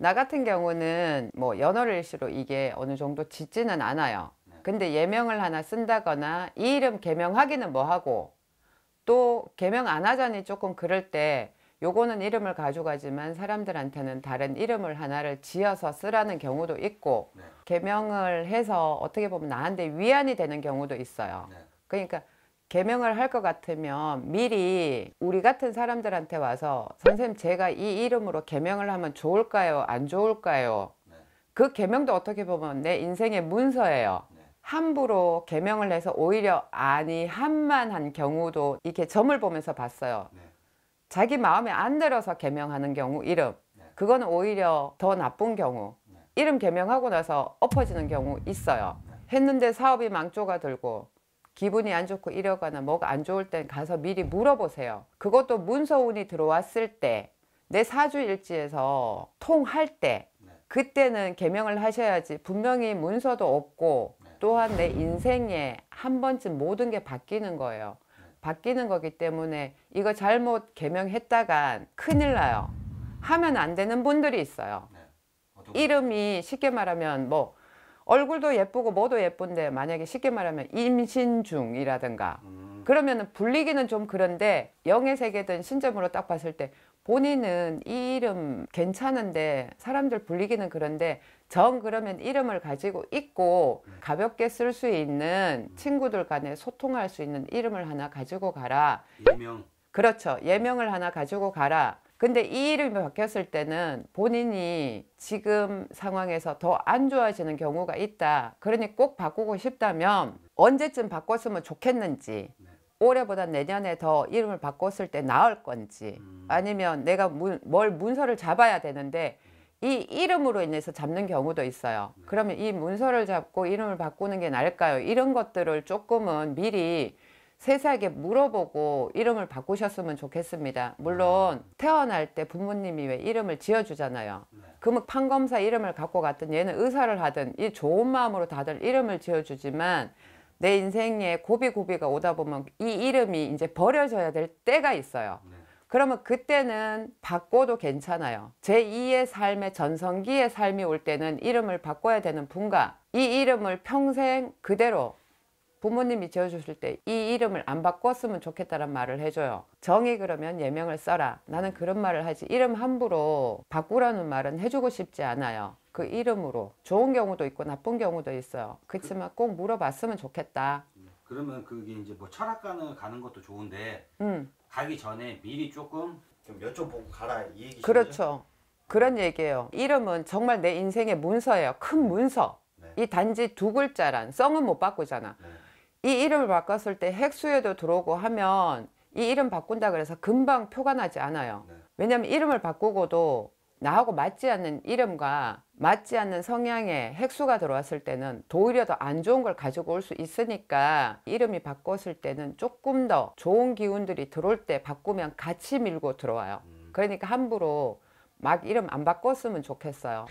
나 같은 경우는 뭐 연월일시로 이게 어느 정도 짓지는 않아요. 네. 근데 예명을 하나 쓴다거나 이 이름 개명하기는 뭐하고 또 개명 안 하자니 조금 그럴 때 요거는 이름을 가져가지만 사람들한테는 다른 이름을 하나를 지어서 쓰라는 경우도 있고 네. 개명을 해서 어떻게 보면 나한테 위안이 되는 경우도 있어요. 네. 그러니까 개명을 할 것 같으면 미리 우리 같은 사람들한테 와서 선생님 제가 이 이름으로 개명을 하면 좋을까요? 안 좋을까요? 네. 그 개명도 어떻게 보면 내 인생의 문서예요. 네. 함부로 개명을 해서 오히려 아니 한만한 경우도 이렇게 점을 보면서 봤어요. 네. 자기 마음에 안 들어서 개명하는 경우 이름 그건 오히려 더 나쁜 경우 이름 개명하고 나서 엎어지는 경우 있어요. 했는데 사업이 망조가 들고 기분이 안 좋고 이러거나 뭐가 안 좋을 땐 가서 미리 물어보세요. 그것도 문서운이 들어왔을 때, 내 사주일지에서 통할 때, 네. 그때는 개명을 하셔야지 분명히 문서도 없고 네. 또한 내 인생에 한 번쯤 모든 게 바뀌는 거예요. 네. 바뀌는 거기 때문에 이거 잘못 개명했다간 큰일 나요. 하면 안 되는 분들이 있어요. 이름이 쉽게 말하면 뭐 얼굴도 예쁘고 뭐도 예쁜데 만약에 쉽게 말하면 임신 중이라든가 음. 그러면 은 불리기는 좀 그런데 영의 세계든 신점으로 딱 봤을 때 본인은 이 이름 괜찮은데 사람들 불리기는 그런데 정 그러면 이름을 가지고 있고 음. 가볍게 쓸 수 있는 음. 친구들 간에 소통할 수 있는 이름을 하나 가지고 가라. 예명. 그렇죠. 예명을 하나 가지고 가라. 근데 이 이름이 바뀌었을 때는 본인이 지금 상황에서 더 안 좋아지는 경우가 있다. 그러니 꼭 바꾸고 싶다면 언제쯤 바꿨으면 좋겠는지 네. 올해보다 내년에 더 이름을 바꿨을 때 나을 건지 음. 아니면 내가 문, 뭘 문서를 잡아야 되는데 이 이름으로 인해서 잡는 경우도 있어요. 네. 그러면 이 문서를 잡고 이름을 바꾸는 게 나을까요? 이런 것들을 조금은 미리 세세하게 물어보고 이름을 바꾸셨으면 좋겠습니다. 물론 아. 태어날 때 부모님이 왜 이름을 지어주잖아요. 네. 금러 판검사 이름을 갖고 갔든 얘는 의사를 하든 이 좋은 마음으로 다들 이름을 지어주지만 내 인생에 고비고비가 오다 보면 이 이름이 이제 버려져야 될 때가 있어요. 네. 그러면 그때는 바꿔도 괜찮아요. 제2의 삶의 전성기의 삶이 올 때는 이름을 바꿔야 되는 분가이 이름을 평생 그대로 부모님이 지어주실 때 이 이름을 안 바꿨으면 좋겠다는 말을 해줘요. 정이 그러면 예명을 써라. 나는 그런 말을 하지. 이름 함부로 바꾸라는 말은 해주고 싶지 않아요. 그 이름으로 좋은 경우도 있고 나쁜 경우도 있어요. 그렇지만 꼭 물어봤으면 좋겠다. 그러면 그게 이제 뭐 철학관을 가는 것도 좋은데 음. 가기 전에 미리 조금 좀 여쭤보고 가라 이 얘기죠. 그렇죠. 그런 얘기예요. 이름은 정말 내 인생의 문서예요. 큰 문서. 네. 이 단지 두 글자란 성은 못 바꾸잖아. 네. 이 이름을 바꿨을 때 핵수에도 들어오고 하면 이 이름 바꾼다 그래서 금방 표가 나지 않아요. 네. 왜냐하면 이름을 바꾸고도 나하고 맞지 않는 이름과 맞지 않는 성향의 핵수가 들어왔을 때는 도리어 더안 좋은 걸 가지고 올 수 있으니까 이름이 바꿨을 때는 조금 더 좋은 기운들이 들어올 때 바꾸면 같이 밀고 들어와요. 음. 그러니까 함부로 막 이름 안 바꿨으면 좋겠어요.